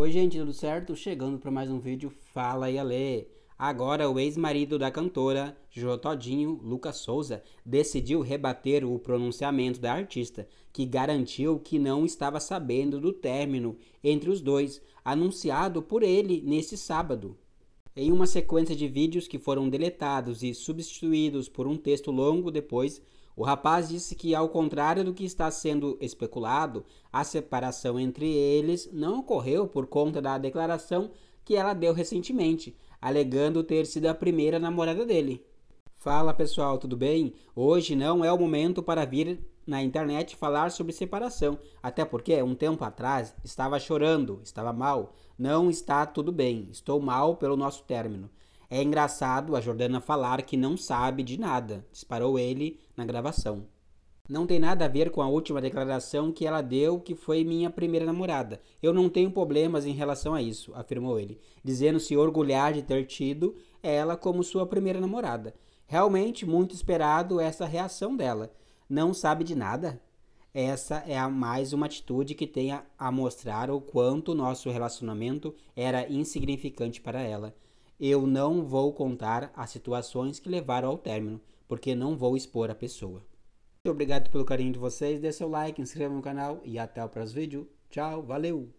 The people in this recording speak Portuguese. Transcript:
Oi gente, tudo certo? Chegando para mais um vídeo Fala e Ale! Agora o ex-marido da cantora Jojo Todinho, Lucas Souza, decidiu rebater o pronunciamento da artista, que garantiu que não estava sabendo do término entre os dois, anunciado por ele neste sábado em uma sequência de vídeos que foram deletados e substituídos por um texto longo depois, o rapaz disse que, ao contrário do que está sendo especulado, a separação entre eles não ocorreu por conta da declaração que ela deu recentemente, alegando ter sido a primeira namorada dele. Fala pessoal, tudo bem? Hoje não é o momento para vir na internet falar sobre separação, até porque um tempo atrás estava chorando, estava mal, não está tudo bem, estou mal pelo nosso término. É engraçado a Jordana falar que não sabe de nada, disparou ele na gravação não tem nada a ver com a última declaração que ela deu que foi minha primeira namorada. Eu não tenho problemas em relação a isso, afirmou ele, dizendo-se orgulhar de ter tido ela como sua primeira namorada. Realmente muito esperado essa reação dela. Não sabe de nada? Essa é a mais uma atitude que tem a, a mostrar o quanto nosso relacionamento era insignificante para ela. Eu não vou contar as situações que levaram ao término, porque não vou expor a pessoa. Muito obrigado pelo carinho de vocês, dê seu like, inscreva no canal e até o próximo vídeo. Tchau, valeu!